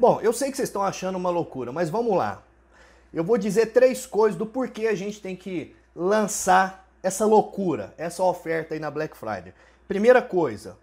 Bom, eu sei que vocês estão achando uma loucura, mas vamos lá. Eu vou dizer três coisas do porquê a gente tem que lançar essa loucura, essa oferta aí na Black Friday. Primeira coisa,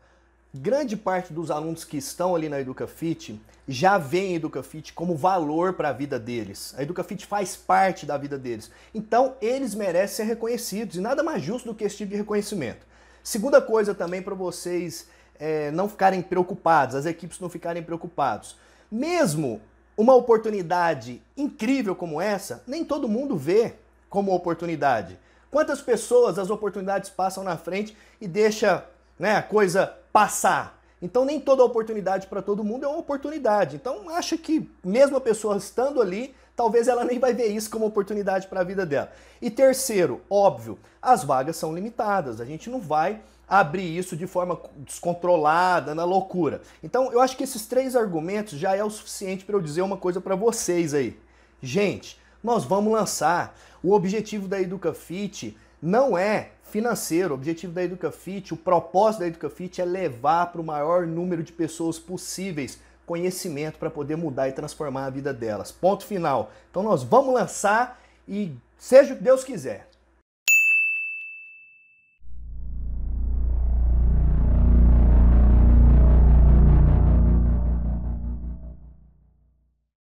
grande parte dos alunos que estão ali na EducaFit já veem a EducaFit como valor para a vida deles. A EducaFit faz parte da vida deles. Então, eles merecem ser reconhecidos e nada mais justo do que esse tipo de reconhecimento. Segunda coisa também para vocês é, não ficarem preocupados, as equipes não ficarem preocupados. Mesmo uma oportunidade incrível como essa, nem todo mundo vê como oportunidade. Quantas pessoas as oportunidades passam na frente e deixa né, a coisa passar? Então nem toda oportunidade para todo mundo é uma oportunidade. Então acho que mesmo a pessoa estando ali, talvez ela nem vai ver isso como oportunidade para a vida dela. E terceiro, óbvio, as vagas são limitadas, a gente não vai abrir isso de forma descontrolada, na loucura. Então, eu acho que esses três argumentos já é o suficiente para eu dizer uma coisa para vocês aí. Gente, nós vamos lançar. O objetivo da EducaFit não é financeiro. O objetivo da EducaFit, o propósito da EducaFit é levar para o maior número de pessoas possíveis conhecimento para poder mudar e transformar a vida delas. Ponto final. Então nós vamos lançar e seja o que Deus quiser.